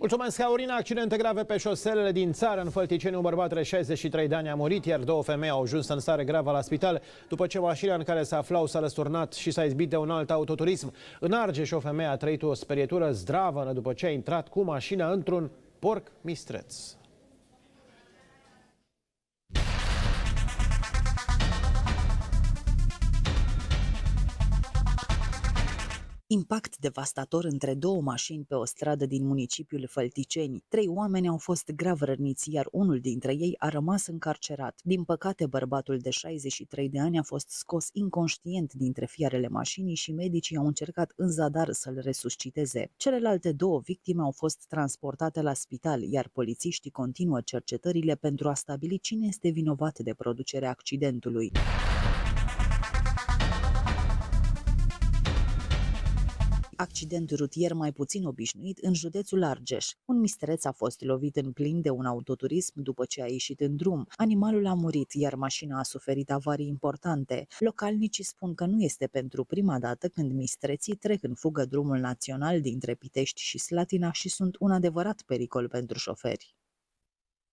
Mulțumesc, Aurina. Accidente grave pe șoselele din țară. În Fălticeni, un bărbat de 63 de ani a murit, iar două femei au ajuns în stare gravă la spital după ce mașina în care se aflau s-a răsturnat și s-a izbit de un alt autoturism. În Argeș, o femeie a trăit o sperietură zdravă după ce a intrat cu mașina într-un porc mistreț. Impact devastator între două mașini pe o stradă din municipiul Fălticeni. Trei oameni au fost grav răniți, iar unul dintre ei a rămas încarcerat. Din păcate, bărbatul de 63 de ani a fost scos inconștient dintre fiarele mașinii și medicii au încercat în zadar să-l resusciteze. Celelalte două victime au fost transportate la spital, iar polițiștii continuă cercetările pentru a stabili cine este vinovat de producerea accidentului. Accident rutier mai puțin obișnuit în județul Argeș. Un mistereț a fost lovit în plin de un autoturism după ce a ieșit în drum. Animalul a murit, iar mașina a suferit avarii importante. Localnicii spun că nu este pentru prima dată când mistreții trec în fugă drumul național dintre Pitești și Slatina și sunt un adevărat pericol pentru șoferi.